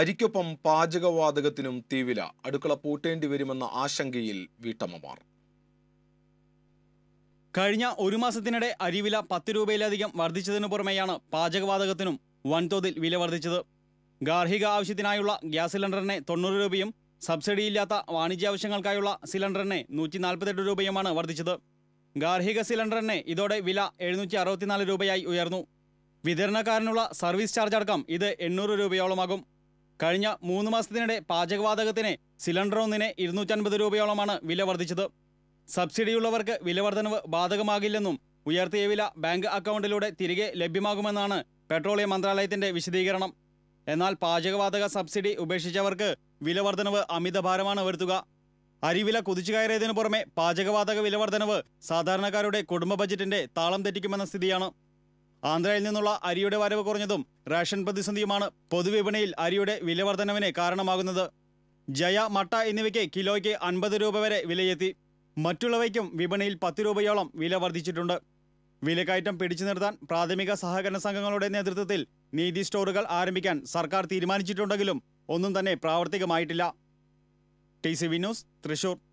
അരിക്കൊപ്പം പാചകവാതകത്തിനും തീവില അടുക്കള പൂട്ടേണ്ടി വരുമെന്ന ആശങ്കയിൽ വീട്ടമ്മമാർ കഴിഞ്ഞ ഒരു മാസത്തിനിടെ അരിവില പത്ത് രൂപയിലധികം വർദ്ധിച്ചതിനു പുറമെയാണ് പാചകവാതകത്തിനും വൻതോതിൽ വില വർദ്ധിച്ചത് ഗാർഹിക ആവശ്യത്തിനായുള്ള ഗ്യാസ് സിലിണ്ടറിനെ തൊണ്ണൂറ് രൂപയും സബ്സിഡിയില്ലാത്ത ആവശ്യങ്ങൾക്കായുള്ള സിലിണ്ടറിനെ നൂറ്റി നാൽപ്പത്തെട്ട് രൂപയുമാണ് വർദ്ധിച്ചത് ഗാർഹിക സിലിണ്ടറിനെ ഇതോടെ വില എഴുന്നൂറ്റി അറുപത്തിനാല് രൂപയായി ഉയർന്നു വിതരണക്കാരനുള്ള സർവീസ് ചാർജ് അടക്കം ഇത് എണ്ണൂറ് രൂപയോളമാകും കഴിഞ്ഞ മൂന്ന് മാസത്തിനിടെ പാചകവാതകത്തിന് സിലിണ്ടർ ഒന്നിന് ഇരുന്നൂറ്റൻപത് രൂപയോളമാണ് വില വർദ്ധിച്ചത് സബ്സിഡിയുള്ളവർക്ക് വില വർധനവ് ബാധകമാകില്ലെന്നും ഉയർത്തിയ വില ബാങ്ക് അക്കൗണ്ടിലൂടെ തിരികെ ലഭ്യമാകുമെന്നാണ് പെട്രോളിയം മന്ത്രാലയത്തിന്റെ വിശദീകരണം എന്നാൽ പാചകവാതക സബ്സിഡി ഉപേക്ഷിച്ചവർക്ക് വില വർധനവ് അമിതഭാരമാണ് വരുത്തുക അരിവില കുതിച്ചു കയറിയതിനു പുറമെ പാചകവാതക വില വർധനവ് സാധാരണക്കാരുടെ കുടുംബ ബജറ്റിന്റെ താളം തെറ്റിക്കുമെന്ന സ്ഥിതിയാണ് ആന്ധ്രയിൽ നിന്നുള്ള അരിയുടെ വരവ് കുറഞ്ഞതും റേഷൻ പ്രതിസന്ധിയുമാണ് പൊതുവിപണിയിൽ അരിയുടെ വിലവർധനവിന് കാരണമാകുന്നത് ജയ മട്ട എന്നിവയ്ക്ക് കിലോയ്ക്ക് അൻപത് രൂപ വരെ വിലയെത്തി മറ്റുള്ളവയ്ക്കും വിപണിയിൽ പത്ത് രൂപയോളം വില വർദ്ധിച്ചിട്ടുണ്ട് വിലക്കയറ്റം പിടിച്ചു നിർത്താൻ പ്രാഥമിക സഹകരണ സംഘങ്ങളുടെ നേതൃത്വത്തിൽ നീതി സ്റ്റോറുകൾ ആരംഭിക്കാൻ സർക്കാർ തീരുമാനിച്ചിട്ടുണ്ടെങ്കിലും ഒന്നും തന്നെ പ്രാവർത്തികമായിട്ടില്ല T C V news Thrissur